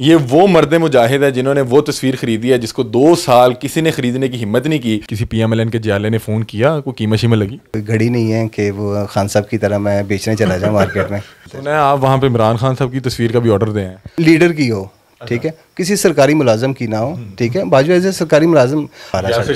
ये वो मर्द मुजाहिद है जिन्होंने वो तस्वीर खरीदी है जिसको दो साल किसी ने खरीदने की हिम्मत नहीं की किसी पी एम एल एन के जियाले ने फ़ोन किया को कीमत में लगी घड़ी नहीं है कि वो खान साहब की तरह मैं बेचने चला जाऊँ मार्केट में सुना आप वहाँ पे इमरान खान साहब की तस्वीर का भी ऑर्डर दें लीडर की हो ठीक अच्छा। है किसी सरकारी मुलाजम की ना हो हम्म, ठीक है हम्म। बाजू ऐसे सरकारी मुलाजम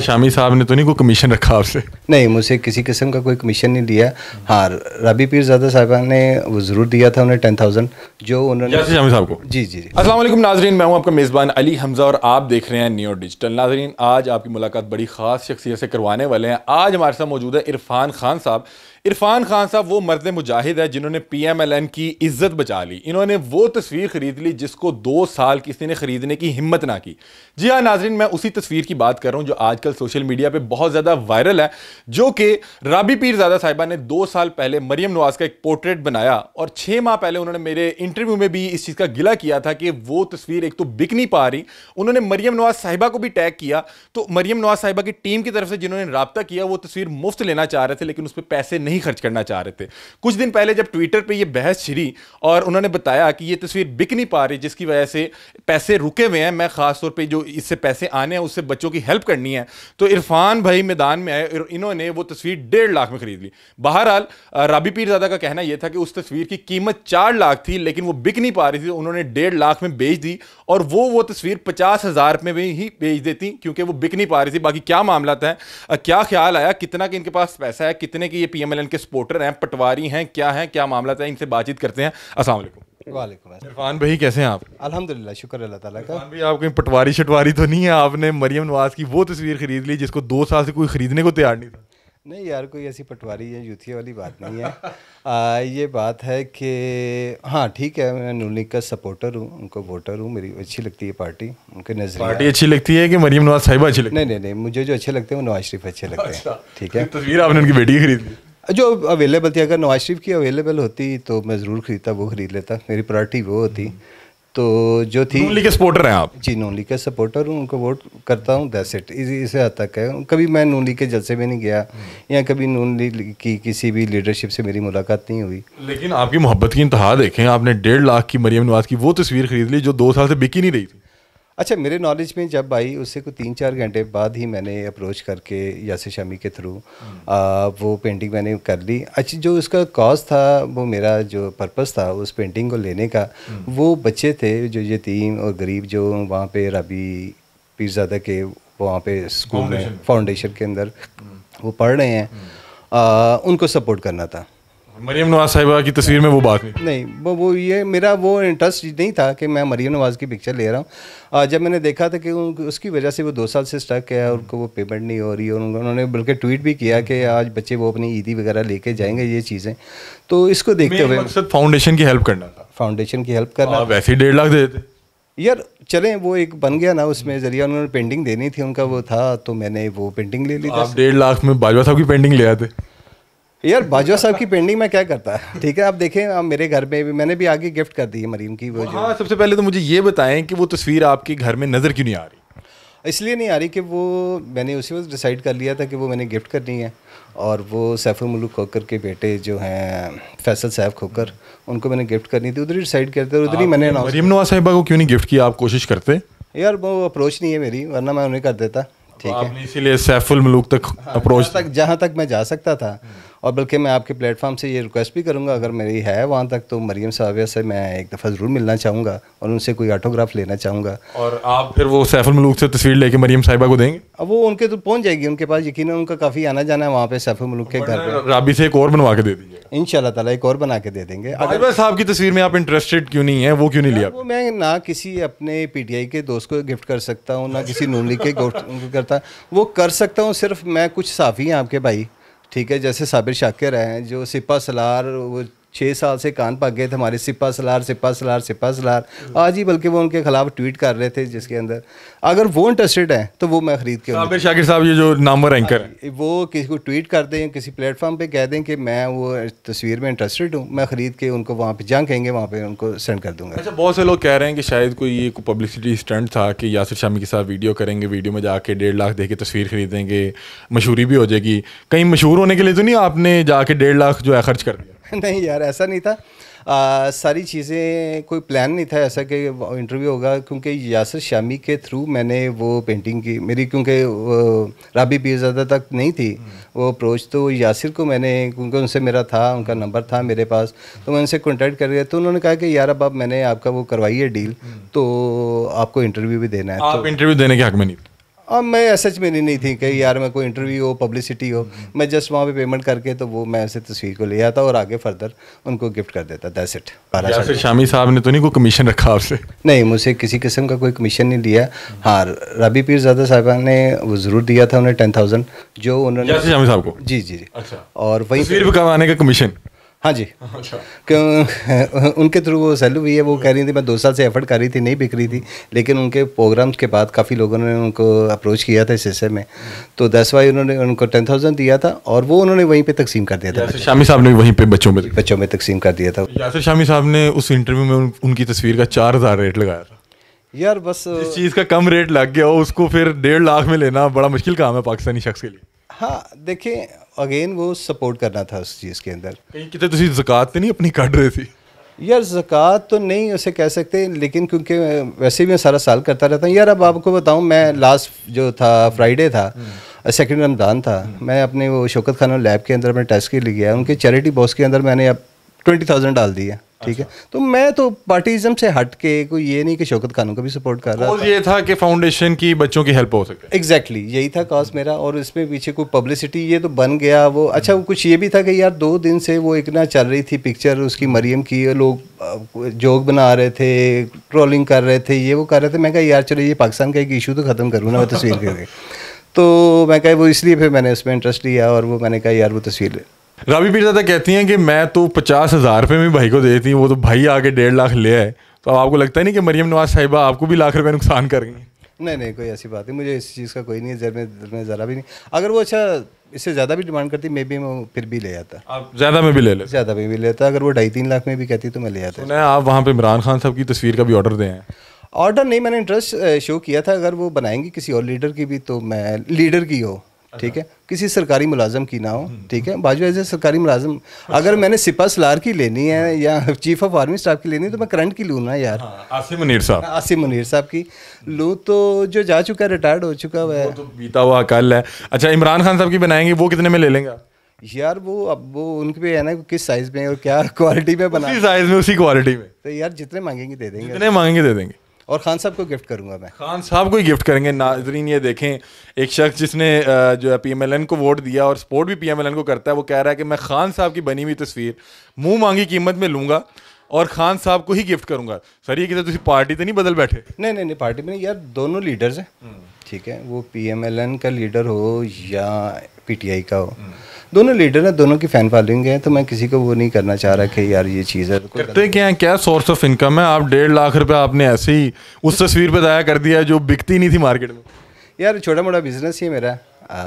शामी साहब ने तो नहीं कोई कमीशन रखा आपसे नहीं मुझसे किसी किस्म का कोई कमीशन नहीं दिया हम्म। हाँ रबी पीरजादा साहबा ने वो ज़रूर दिया था उन्हें टेन थाउजेंड जो उन्होंने शामी साहब को जी जी असल नाजरीन मैं हूँ आपका मेज़बान अली हमज़ा और आप देख रहे हैं न्यू डिजिटल नाजरीन आज आपकी मुलाकात बड़ी खास शख्सियत से करवाने वाले हैं आज हमारे साथ मौजूद है इरफान खान साहब इरफान खान साहब वो मर्द मुजाहिद है जिन्होंने पी एम एल एन की इज्जत बचा ली इन्होंने वो तस्वीर खरीद ली जिसको दो साल किसी ने खरीदने की हिम्मत ना की जी हाँ नाजरीन मैं उसी तस्वीर की बात कर रहा हूँ जो आजकल सोशल मीडिया पर बहुत ज़्यादा वायरल है जो कि राबी पीरजादा साहिबा ने दो साल पहले मरियम नवाज का एक पोर्ट्रेट बनाया और छः माह पहले उन्होंने मेरे इंटरव्यू में भी इस चीज़ का गिला किया था कि वो तस्वीर एक तो बिक नहीं पा रही उन्होंने मरियम नवाज साहिबा को भी टैग किया तो मरियम नवाज साहिबा की टीम की तरफ से जिन्होंने रबता किया वो तस्वीर मुफ्त लेना चाह रहे थे लेकिन उस पर पैसे नहीं नहीं खर्च करना चाह रहे थे कुछ दिन पहले जब ट्विटर पर यह बहस छिड़ी और उन्होंने बताया कि ये तस्वीर बिक नहीं पा रही जिसकी वजह से पैसे रुके हुए हैं मैं खासतौर पर जो इससे पैसे आने हैं उससे बच्चों की हेल्प करनी है तो इरफान भाई मैदान में आए और इन्होंने वो तस्वीर डेढ़ लाख में खरीद ली बहरहाल राबी पीरजादा का कहना यह था कि उस तस्वीर की कीमत चार लाख थी लेकिन वो बिक नहीं पा रही थी तो उन्होंने डेढ़ लाख में बेच दी और वो वो तस्वीर पचास हज़ार में ही बेच देती क्योंकि वो बिक नहीं पा रही थी बाकी क्या मामला था क्या ख्याल आया कितना कि इनके पास पैसा है कितने की ये पी आयरलैंड के सपोर्टर हैं पटवारी हैं क्या हैं क्या मामला था इनसे बातचीत करते हैं असल इरफान भाई कैसे हैं आप अल्हम्दुलिल्लाह शुक्र अल्लाह ताला का भाई आप कहीं पटवारी शटवारी तो नहीं है आपने मरियम नवाज की वो तस्वीर खरीद ली जिसको दो साल से कोई खरीदने को तैयार नहीं था नहीं यार कोई ऐसी पटवारी या जूतिया वाली बात नहीं है आ, ये बात है कि हाँ ठीक है मैं नून लीग का सपोर्टर हूँ उनको वोटर हूँ मेरी अच्छी लगती है पार्टी उनके नज़र पार्टी अच्छी लगती है कि मरीम नवाज साहिबा अच्छी लगती है नहीं नहीं नहीं मुझे जो अच्छे लगते हैं वो नवाज शरीफ अच्छे लगते हैं अच्छा, ठीक है तस्वीर आपने उनकी बेटी खरीद ली जो अवेलेबल थी अगर नवाज शरीफ की अवेलेबल होती तो मैं ज़रूर ख़रीदता वो ख़रीद लेता मेरी प्रायोरिटी वो होती तो जो थी नून लीग के सपोर्टर हैं आप जी नून लीग का सपोर्टर हूँ उनको वोट करता हूँ दैट्स इट इसी इसे हद तक है कभी मैं नून लीग के जलसे में नहीं गया या कभी नून लीग की किसी भी लीडरशिप से मेरी मुलाकात नहीं हुई लेकिन आपकी मोहब्बत की इंतहा देखें आपने डेढ़ लाख की मरियम नवाज की वो तस्वीर खरीद ली जो दो साल से बिकी नहीं रही थी अच्छा मेरे नॉलेज में जब आई उससे कुछ तीन चार घंटे बाद ही मैंने अप्रोच करके यासे शमी के थ्रू हम्म। वो पेंटिंग मैंने कर ली अच्छा जो उसका कॉज था वो मेरा जो पर्पस था उस पेंटिंग को लेने का हम्म। वो बच्चे थे जो यतीम और गरीब जो वहाँ पे रबी पीरजादा के वहाँ पे स्कूल में फाउंडेशन के अंदर हम्म। वो पढ़ रहे हैं आ, उनको सपोर्ट करना था मरियम नवाज साहिबा की तस्वीर में वो बात नहीं नहीं वो वो ये मेरा वो इंटरेस्ट नहीं था कि मैं मरीम नवाज की पिक्चर ले रहा हूँ जब मैंने देखा था कि उसकी वजह से वो दो साल से स्टक है उनको वो पेमेंट नहीं हो रही और उन्होंने बल्कि ट्वीट भी किया कि आज बच्चे वो अपनी ईदी वगैरह लेके जाएंगे ये चीज़ें तो इसको देखते हुए मकसद फाउंडेशन की हेल्प करना था फाउंडेशन की हेल्प करना हाँ, वैसे ही डेढ़ लाख दे देते यार चलें वो एक बन गया ना उसमें जरिया उन्होंने पेंटिंग देनी थी उनका वो था तो मैंने वो पेंटिंग ले ली डेढ़ लाख में बाजवा साहब की पेंटिंग ले आते यार बाजवा साहब की पेंटिंग मैं क्या करता है ठीक है आप देखें आप मेरे घर में भी मैंने भी आगे गिफ्ट कर दी है मरीम की वो हाँ सबसे पहले तो मुझे ये बताएं कि वो तस्वीर आपके घर में नज़र क्यों नहीं आ रही इसलिए नहीं आ रही कि वो मैंने उसी वक्त डिसाइड कर लिया था कि वो मैंने गिफ्ट करनी है और वो सैफुल मुल्क खोकर के बेटे जो हैं फैसल सैफ खोकर उनको मैंने गिफ्ट करनी थी उधर ही डिसाइड करते उधर ही मैंने मरीम नवाज साहिबा को क्यों नहीं गिफ्ट किया आप कोशिश करते यार वो अप्रोच नहीं है मेरी वरना मैं उन्हें कर देता तो ठीक है इसीलिए सैफुल मलूक तक अप्रोच हाँ, तक जहाँ तक मैं जा सकता था और बल्कि मैं आपके प्लेटफॉर्म से ये रिक्वेस्ट भी करूँगा अगर मेरी है वहाँ तक तो मरीम साविया से मैं एक दफ़ा ज़रूर मिलना चाहूँगा और उनसे कोई ऑटोग्राफ लेना चाहूँगा और आप फिर वो सैफुल मलूक से तस्वीर लेके मरीम साहिबा को देंगे अब वो उनके तो पहुँच जाएगी उनके पास यकीन उनका काफ़ी आना जाना है वहाँ पर सैफुल मलूक के घर पर राबी से एक और बनवा के दे दीजिए इन तला एक और बना के दे देंगे अगर साहब की तस्वीर में आप इंटरेस्टेड क्यों नहीं है वो क्यों नहीं लिया वो मैं ना किसी अपने पीटीआई के दोस्त को गिफ्ट कर सकता हूँ ना किसी नून लीग के गिफ्ट करता वो कर सकता हूँ सिर्फ मैं कुछ साफ़ी हैं आपके भाई ठीक है जैसे साबिर शाकिर हैं जो सिपा सलार वो छः साल से कान पक गए थे हमारे सिपा सलार सिपा सलार सिपा सलार आज ही बल्कि वो उनके खिलाफ ट्वीट कर रहे थे जिसके अंदर अगर वो इंटरेस्टेड हैं तो वो मैं खरीद के तो शाकिर साहब ये जो नामवर एंकर हैं हाँ, वो किसी को ट्वीट कर दें किसी प्लेटफॉर्म पे कह दें कि मैं वो तस्वीर में इंटरेस्टेड हूँ मैं ख़रीद के उनको वहाँ पर जंग कहेंगे वहाँ पर उनको सेंड कर दूँगा अच्छा बहुत से लोग कह रहे हैं कि शायद कोई ये पब्लिसिटी स्टंट था कि यासिर शामी के साथ वीडियो करेंगे वीडियो में जाके डेढ़ लाख दे के तस्वीर खरीदेंगे मशहूरी भी हो जाएगी कहीं मशहूर होने के लिए तो नहीं आपने जाके डेढ़ लाख जो है खर्च कर दिया नहीं यार ऐसा नहीं था आ, सारी चीज़ें कोई प्लान नहीं था ऐसा कि इंटरव्यू होगा क्योंकि यासर शामी के थ्रू मैंने वो पेंटिंग की मेरी क्योंकि राबी पीरजादा तक नहीं थी वो अप्रोच तो यासिर को मैंने क्योंकि उनसे मेरा था उनका नंबर था मेरे पास तो मैं उनसे कॉन्टैक्ट कर गया तो उन्होंने कहा कि यार अब आप मैंने आपका वो करवाई है डील तो आपको इंटरव्यू भी देना है आप तो, इंटरव्यू देने के हक में नहीं अब मैं ऐसे मेरी नहीं थी कहीं यार मैं कोई इंटरव्यू हो पब्लिसिटी हो मैं जस्ट वहाँ पे पेमेंट करके तो वो मैं ऐसे तस्वीर को ले आता और आगे फर्दर उनको गिफ्ट कर देता दैट्स इट फिर शामी साहब ने तो नहीं कोई कमीशन रखा आपसे नहीं मुझसे किसी किस्म का कोई कमीशन नहीं लिया हाँ रबी पीरजादा साहब ने वो ज़रूर दिया था उन्हें टेन थाउजेंड जो उन्होंने शामी साहब को जी जी जी अच्छा और वही कमाने का कमीशन हाँ जी अच्छा। क्यों उनके थ्रू वो सैलू भी है वो कह रही थी मैं दो साल से एफर्ट कर रही थी नहीं बिक रही थी लेकिन उनके प्रोग्राम्स के बाद काफ़ी लोगों ने उनको अप्रोच किया था इस हिस्से में तो दस वाई उन्होंने उनको टेन थाउजेंड दिया था और वो उन्होंने वहीं पर तकसीम कर दिया था शामी साहब ने वहीं पर बच्चों में बच्चों में तकसीम कर दिया था यासर शामी साहब ने उस इंटरव्यू में उनकी तस्वीर का चार हज़ार रेट लगाया था यार बस इस चीज़ का कम रेट लग गया उसको फिर डेढ़ लाख में लेना बड़ा मुश्किल काम है पाकिस्तानी शख्स के लिए हाँ देखिए अगेन वो सपोर्ट करना था उस चीज़ के अंदर कहीं कितने तुम तो जक़ात नहीं अपनी काट रही थी यार जक़ात तो नहीं उसे कह सकते लेकिन क्योंकि वैसे भी मैं सारा साल करता रहता हूँ यार अब आपको बताऊँ मैं लास्ट जो था फ्राइडे था सेकेंड हम्म। रमदान था हम्म। मैं अपने वो शौकत खान लैब के अंदर अपने टेस्ट के लिए गया उनके चैरिटी बॉस के अंदर मैंने अब ट्वेंटी थाउजेंड डाल दिए ठीक है अच्छा। तो मैं तो पार्टीजम से हट के कोई ये नहीं कि शौकत खानों का भी सपोर्ट कर रहा था ये था कि फाउंडेशन की बच्चों की हेल्प हो सके एग्जैक्टली exactly, यही था कॉज मेरा और इसमें पीछे कोई पब्लिसिटी ये तो बन गया वो अच्छा वो कुछ ये भी था कि यार दो दिन से वो एक ना चल रही थी पिक्चर उसकी मरियम की लोग जोक बना रहे थे ट्रोलिंग कर रहे थे ये वो कर रहे थे मैं कहा यार चलो ये पाकिस्तान का एक इशू तो ख़त्म करूँ ना मैं तस्वीर करके तो मैं कहा वो इसलिए फिर मैंने उसमें इंटरेस्ट लिया और वो मैंने कहा यार वो तस्वीर राबी पीरजादा कहती हैं कि मैं तो पचास हज़ार रुपये में भाई को देती हूँ वो तो भाई आके डेढ़ लाख ले आए तो अब आपको लगता है नहीं कि मरियम नवाज साहिबा आपको भी लाख रुपये नुकसान कर गई नहीं नहीं कोई ऐसी बात नहीं मुझे इस चीज़ का कोई नहीं जर में ज़रा भी नहीं अगर वो अच्छा इससे ज़्यादा भी डिमांड करती मे बी मैं फिर भी ले आता आप ज़्यादा में भी ले लेते ज़्यादा में भी लेता अगर वो ढाई तीन लाख में भी कहती तो मैं ले आता नहीं आप वहाँ पर इमरान खान साहब की तस्वीर का भी ऑर्डर दें ऑर्डर नहीं मैंने इंटरेस्ट शो किया था अगर वो बनाएंगी किसी और लीडर की भी तो मैं लीडर की हो ठीक है किसी सरकारी मुलाजम की ना हो हम्म। ठीक है बाजू एज ए सरकारी मुलाजम अच्छा। अगर मैंने सिपा सलार की लेनी है या चीफ ऑफ आर्मी स्टाफ की लेनी है तो मैं करंट की लूँ ना यार हाँ, आसिम मुनीर साहब हाँ, आसिम मुनीर साहब की लूँ तो जो जा चुका है रिटायर्ड हो चुका हुआ है तो बीता हुआ कल है अच्छा इमरान खान साहब की बनाएंगे वो कितने में ले लेंगे यार वो अब वो उनके पे है ना किस साइज में और क्या क्वालिटी में बना साइज में उसी क्वालिटी में तो यार जितने मांगेंगे दे देंगे जितने मांगेंगे दे देंगे और खान साहब को गिफ्ट करूंगा मैं खान साहब को ही गिफ्ट करेंगे नाजरीन ये देखें एक शख्स जिसने जो है पी को वोट दिया और सपोर्ट भी पी को करता है वो कह रहा है कि मैं खान साहब की बनी हुई तस्वीर मुंह मांगी कीमत में लूंगा और खान साहब को ही गिफ्ट करूंगा सर ये किसी पार्टी तो नहीं बदल बैठे नहीं नहीं नहीं पार्टी में नहीं यार दोनों लीडर्स हैं हम्म। ठीक है वो पी का लीडर हो या पी का हो हम्म। दोनों लीडर हैं दोनों की फ़ैन फॉलोइंग है तो मैं किसी को वो नहीं करना चाह रहा कि यार ये चीज़ है करते क्या है क्या सोर्स ऑफ इनकम है आप डेढ़ लाख रुपये आपने ऐसे ही उस तस्वीर पर दया कर दिया जो बिकती नहीं थी मार्केट में यार छोटा मोटा बिजनेस ही है मेरा आ,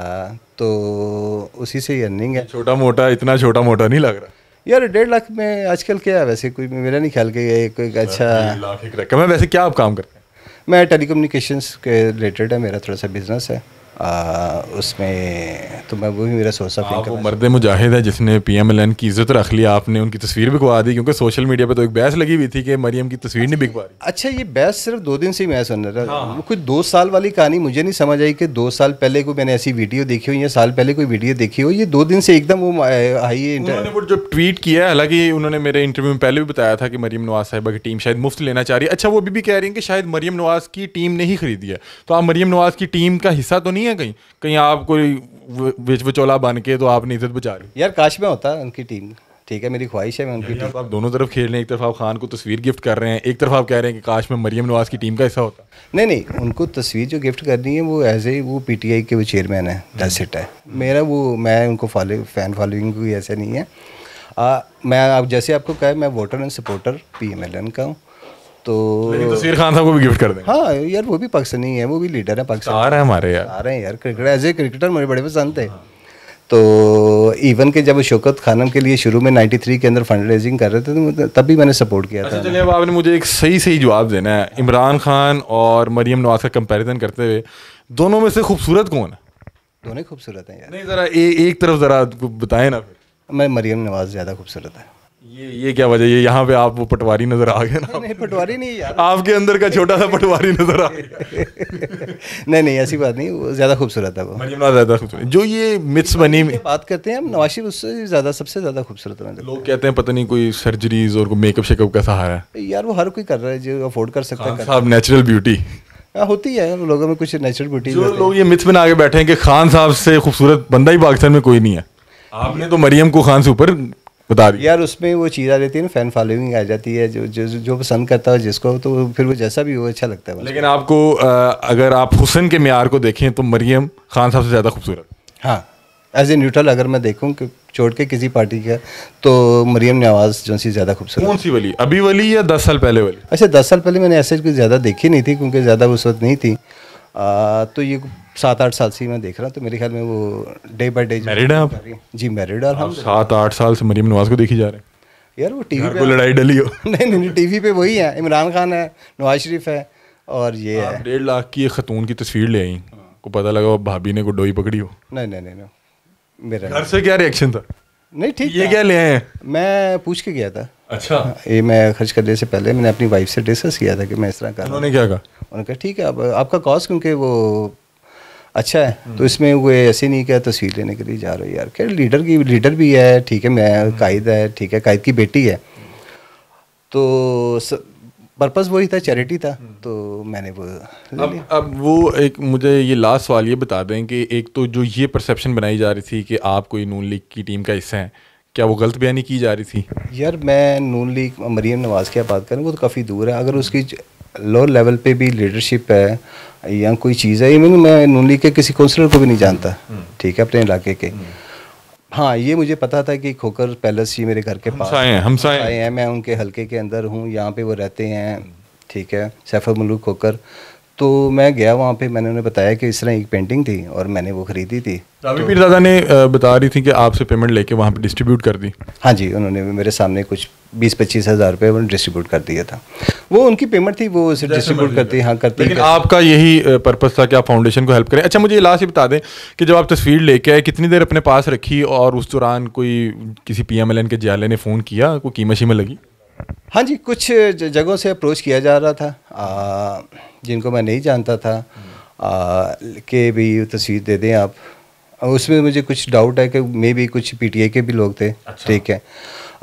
तो उसी से ही अर्निंग है छोटा मोटा इतना छोटा मोटा नहीं लग रहा यार डेढ़ लाख में आजकल क्या है वैसे कोई मेरा नहीं ख्याल ये कोई अच्छा लाख एक रकम है वैसे क्या आप काम करते हैं मैं टेलीकम्युनिकेशंस के रिलेटेड है मेरा थोड़ा सा बिजनेस है आ, उसमें तो मैं वो भी मेरा सोर्स ऑफ वो मर्द मुजाहिद है जिसने पी एम एल एन की इज्जत रख लिया आपने उनकी तस्वीर बिकवा दी क्योंकि सोशल मीडिया पे तो एक बहस लगी हुई थी कि मरियम की तस्वीर नहीं बिकवा रही अच्छा ये बहस सिर्फ दो दिन से ही मैं सुन रहा था हाँ। कुछ दो साल वाली कहानी मुझे नहीं समझ आई कि दो साल पहले कोई मैंने ऐसी वीडियो देखी हो या साल पहले कोई वीडियो देखी हो ये दो दिन से एकदम वो आई वो जो ट्वीट किया है हालांकि उन्होंने मेरे इंटरव्यू में पहले भी बताया था कि मरीम नवाज साहिबा की टीम शायद मुफ्त लेना चाह रही है अच्छा वो भी कह रही है कि शायद मरीम नवाज की टीम ने ही खरीदी है तो आप मरीम नवाज की टीम का हिस्सा तो नहीं नहीं है कहीं कहीं आप कोई विच विचोला बन के तो आपने इज्जत बचा ली यार काश में होता उनकी टीम ठीक है मेरी ख्वाहिश है मैं उनकी टीम आप दोनों तरफ खेल रहे हैं एक तरफ आप खान को तस्वीर गिफ्ट कर रहे हैं एक तरफ आप कह रहे हैं कि काश में मरियम नवाज की टीम का हिस्सा होता नहीं नहीं उनको तस्वीर जो गिफ्ट करनी है वो एज ए वो पीटीआई के वो चेयरमैन है दस डेसिट है मेरा वो मैं उनको फॉलो फैन फॉलोइंग कोई ऐसा नहीं है आ, मैं आप जैसे आपको कहे मैं voter and supporter P M L N का हूँ तो तस्वीर खान साहब को भी गिफ्ट कर दें हाँ यार वो भी पाकिस्तानी है वो भी लीडर है पाकिस्तान आ रहे हैं हमारे यार आ रहे हैं यार क्रिकेटर एज ए क्रिकेटर मुझे बड़े पसंद थे हाँ। तो इवन के जब शौकत खानम के लिए शुरू में 93 के अंदर फंड रेजिंग कर रहे थे तो तब भी मैंने सपोर्ट किया अच्छा था चलिए अब आपने मुझे एक सही सही जवाब देना है इमरान खान और मरियम नवाज का कंपैरिजन करते हुए दोनों में से खूबसूरत कौन है दोनों खूबसूरत हैं यार नहीं ज़रा एक तरफ ज़रा बताएं ना मैं मरीम नवाज ज़्यादा खूबसूरत है ये ये क्या वजह ये यहाँ पे आप वो पटवारी नजर आ गए ना नहीं पटवारी नहीं यार आपके अंदर का छोटा सा पटवारी नजर आ गया नहीं नहीं ऐसी बात नहीं वो ज़्यादा खूबसूरत है वो ज़्यादा खूबसूरत जो ये मिथ्स बनी में बात करते हैं हम नवाशी उससे ज़्यादा सबसे ज़्यादा खूबसूरत है लोग कहते हैं पता नहीं कोई सर्जरीज और मेकअप शेकअप का सहारा है यार वो हर कोई कर रहा है जो अफोर्ड कर सकता है साहब नेचुरल ब्यूटी हाँ, होती है लोगों में कुछ नेचुरल ब्यूटी जो लोग ये मिथ्स बना के बैठे हैं कि खान साहब से खूबसूरत बंदा ही पाकिस्तान में कोई नहीं है आपने तो मरियम को खान से ऊपर बता दी यार उसमें वो चीज़ आ जाती है ना फैन फॉलोइंग आ जाती है जो जो जो पसंद करता है जिसको तो फिर वो जैसा भी हो अच्छा लगता है लेकिन आपको अगर आप हुसन के मैार को देखें तो मरियम खान साहब से ज़्यादा खूबसूरत हाँ एज ए न्यूट्रल अगर मैं देखूँ कि छोड़ के किसी पार्टी का तो मरियम नवाज जो सी ज़्यादा खूबसूरत कौन सी वाली अभी वाली या दस साल पहले वाली अच्छा दस साल पहले मैंने ऐसे कुछ ज़्यादा देखी नहीं थी क्योंकि ज़्यादा उस वक्त नहीं थी आ, तो ये सात आठ साल से मैं देख रहा हूँ तो मेरे ख्याल में वो डे बाई डे मैरिड है आप जी मैरिड और हम सात आठ साल से मरीम नवाज को देखी जा रहे हैं यार वो टीवी पे लड़ाई डली हो नहीं नहीं टीवी पे वही है इमरान खान है नवाज शरीफ है और ये है डेढ़ लाख की खतून की तस्वीर ले आई हाँ। को पता लगा वो भाभी ने को डोई पकड़ी हो नहीं नहीं नहीं मेरा घर से क्या रिएक्शन था नहीं ठीक ये क्या ले आए हैं मैं पूछ के गया था अच्छा हाँ, ये मैं खर्च करने से पहले मैंने अपनी वाइफ से डिस्कस किया था कि मैं इस तरह कर उन्होंने क्या कहा उन्होंने कहा ठीक है अब आपका कॉस्ट क्योंकि वो अच्छा है तो इसमें वो ऐसे नहीं क्या तस्वीर लेने के लिए जा रहे यार क्या लीडर की लीडर भी है ठीक है मैं कायद है ठीक है कायद की बेटी है तो पर्पज़ वही था चैरिटी था हम्म। तो मैंने वो अब अब वो एक मुझे ये लास्ट सवाल ये बता दें कि एक तो जो ये परसेप्शन बनाई जा रही थी कि आप कोई नून लीग की टीम का हिस्सा हैं क्या वो गलत बयानी की जा रही थी यार मैं नून लीग मरीम नवाज़ की बात करूँ वो तो काफ़ी दूर है अगर उसकी लो लेवल पे भी लीडरशिप है या कोई चीज़ है इवन मैं नून लीग के किसी काउंसलर को भी नहीं जानता हम्म। ठीक है अपने इलाके के हम्म। हाँ ये मुझे पता था कि खोकर पैलेस ही मेरे घर के पास आए हैं आए हैं मैं उनके हल्के के अंदर हूँ यहाँ पे वो रहते हैं ठीक है सैफर मलूक खोकर तो मैं गया वहाँ पे मैंने उन्हें बताया कि इस तरह एक पेंटिंग थी और मैंने वो खरीदी थी रावी तो, पीर दादा ने बता रही थी कि आपसे पेमेंट लेके वहाँ पे डिस्ट्रीब्यूट कर दी हाँ जी उन्होंने मेरे सामने कुछ बीस पच्चीस हज़ार रुपये उन्होंने डिस्ट्रीब्यूट कर दिया था वो उनकी पेमेंट थी वो उसे डिस्ट्रीब्यूट करती हाँ करती लेकिन आपका यही पर्पज़ था कि आप फाउंडेशन को हेल्प करें अच्छा मुझे लास्ट ही बता दें कि जब आप तस्वीर लेके आए कितनी देर अपने पास रखी और उस दौरान कोई किसी पी एम एल एन के जियाले ने फ़ोन किया कोई कीमत शीमत लगी हाँ जी कुछ जगहों से अप्रोच किया जा रहा था आ, जिनको मैं नहीं जानता था आ, के भी तस्वीर दे दें आप उसमें मुझे कुछ डाउट है कि मे भी कुछ पीटीए के भी लोग थे अच्छा। ठीक है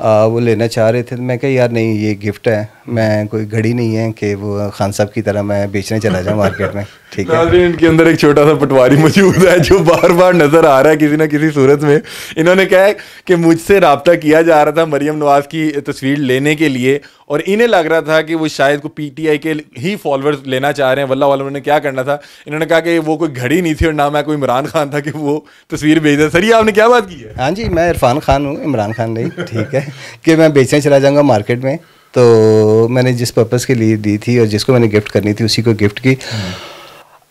आ, वो लेना चाह रहे थे तो मैं कह यार नहीं ये गिफ्ट है मैं कोई घड़ी नहीं है कि वो खान साहब की तरह मैं बेचने चला जाऊँ मार्केट में ठीक है इनके अंदर एक छोटा सा पटवारी मौजूद है जो बार बार नजर आ रहा है किसी ना किसी सूरत में इन्होंने कहा है कि मुझसे रबता किया जा रहा था मरियम नवाज की तस्वीर लेने के लिए और इन्हें लग रहा था कि वो शायद को पीटीआई के ही फॉलोअर्स लेना चाह रहे हैं वल्ला वालों ने क्या करना था इन्होंने कहा कि वो कोई घड़ी नहीं थी और ना मैं कोई इमरान खान था कि वो तस्वीर भेज दे सर ये आपने क्या बात की है हाँ जी मैं इरफान खान हूँ इमरान खान नहीं ठीक है कि मैं बेचने चला जाऊँगा मार्केट में तो मैंने जिस पर्पज़ के लिए दी थी और जिसको मैंने गिफ्ट करनी थी उसी को गिफ्ट की हम्म।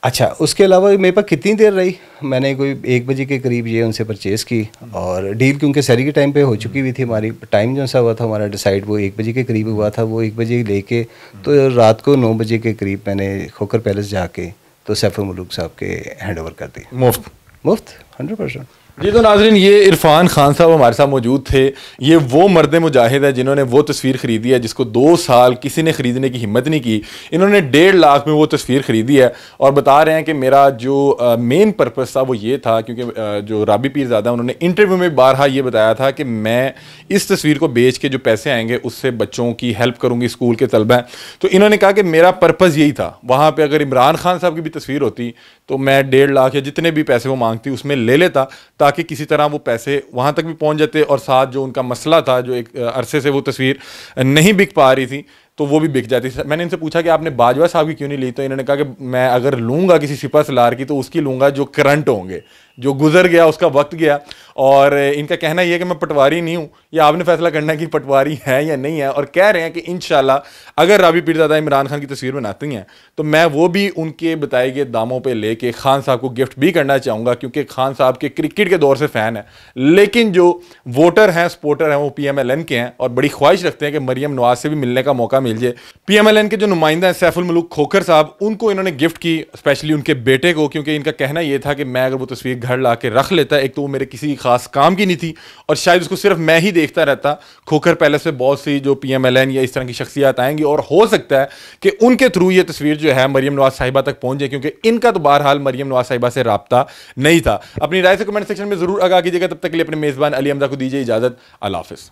अच्छा उसके अलावा मेरे पास कितनी देर रही मैंने कोई एक बजे के करीब ये उनसे परचेज़ की और डील क्योंकि सैरी के टाइम पे हो चुकी हुई थी हमारी टाइम जो सा हुआ था हमारा डिसाइड वो एक बजे के करीब हुआ था वो एक बजे लेके तो रात को नौ बजे के करीब मैंने खोकर पैलेस जाके तो सैफ़ मलूक साहब के हैंड ओवर कर दी मुफ्त मुफ्त हंड्रेड परसेंट जी तो नाजरीन ये इरफान खान साहब हमारे साथ मौजूद थे ये वो मर्द मुजाहिद है जिन्होंने वो तस्वीर ख़रीदी है जिसको दो साल किसी ने ख़रीदने की हिम्मत नहीं की इन्होंने डेढ़ लाख में वो तस्वीर ख़रीदी है और बता रहे हैं कि मेरा जो मेन पर्पस था वो ये था क्योंकि आ, जो राबी पीरजादा उन्होंने इंटरव्यू में बारहा ये बताया था कि मैं इस तस्वीर को बेच के जो पैसे आएंगे उससे बच्चों की हेल्प करूँगी स्कूल के तलबा तो इन्होंने कहा कि मेरा पर्पज़ यही था वहाँ पर अगर इमरान खान साहब की भी तस्वीर होती तो मैं डेढ़ लाख या जितने भी पैसे वो मांगती उसमें ले लेता ताकि किसी तरह वो पैसे वहाँ तक भी पहुँच जाते और साथ जो उनका मसला था जो एक अरसे से वो तस्वीर नहीं बिक पा रही थी तो वो भी बिक जाती मैंने इनसे पूछा कि आपने बाजवा साहब की क्यों नहीं ली तो इन्होंने कहा कि मैं अगर लूँगा किसी सिपा सलार की तो उसकी लूँगा जो करंट होंगे जो गुजर गया उसका वक्त गया और इनका कहना यह कि मैं पटवारी नहीं हूँ या आपने फैसला करना है कि पटवारी है या नहीं है और कह रहे हैं कि इन अगर राबी पीरजादा इमरान खान की तस्वीर बनाती हैं तो मैं वो भी उनके बताए गए दामों पर लेके खान साहब को गिफ्ट भी करना चाहूँगा क्योंकि खान साहब के क्रिकेट के दौर से फ़ैन है लेकिन जो वोटर हैं सपोर्टर हैं वो पी एम एल एन के हैं और बड़ी ख्वाहिश रखते हैं कि मरीम नवाज से भी मिलने का मौका मिल जाए पी एम एल एन के जो नुमाइंदा हैं सैफुल मलूक खोखर साहब उनको इन्होंने गिफ्ट की स्पेशली उनके बेटे को क्योंकि इनका कहना यह था कि मैं अगर वो तस्वीर घर ला के रख लेता एक तो वो मेरे किसी खास काम की नहीं थी और शायद उसको सिर्फ मैं ही देखता रहता खोखर पैलेस में बहुत सी जो पी एम एल एन या इस तरह की शख्सियात आएंगी और हो सकता है कि उनके थ्रू ये तस्वीर जो है मरीम नवाज साहिबा तक पहुंच जाए क्योंकि इनका तो बहरहाल मरीम नवाज साहिबा से रबता नहीं था अपनी राय से कमेंट सेक्शन में ज़रूर आगा कीजिएगा तब तक के लिए अपने मेज़बान अली अमदा को दीजिए इजाज़त अलाफिज़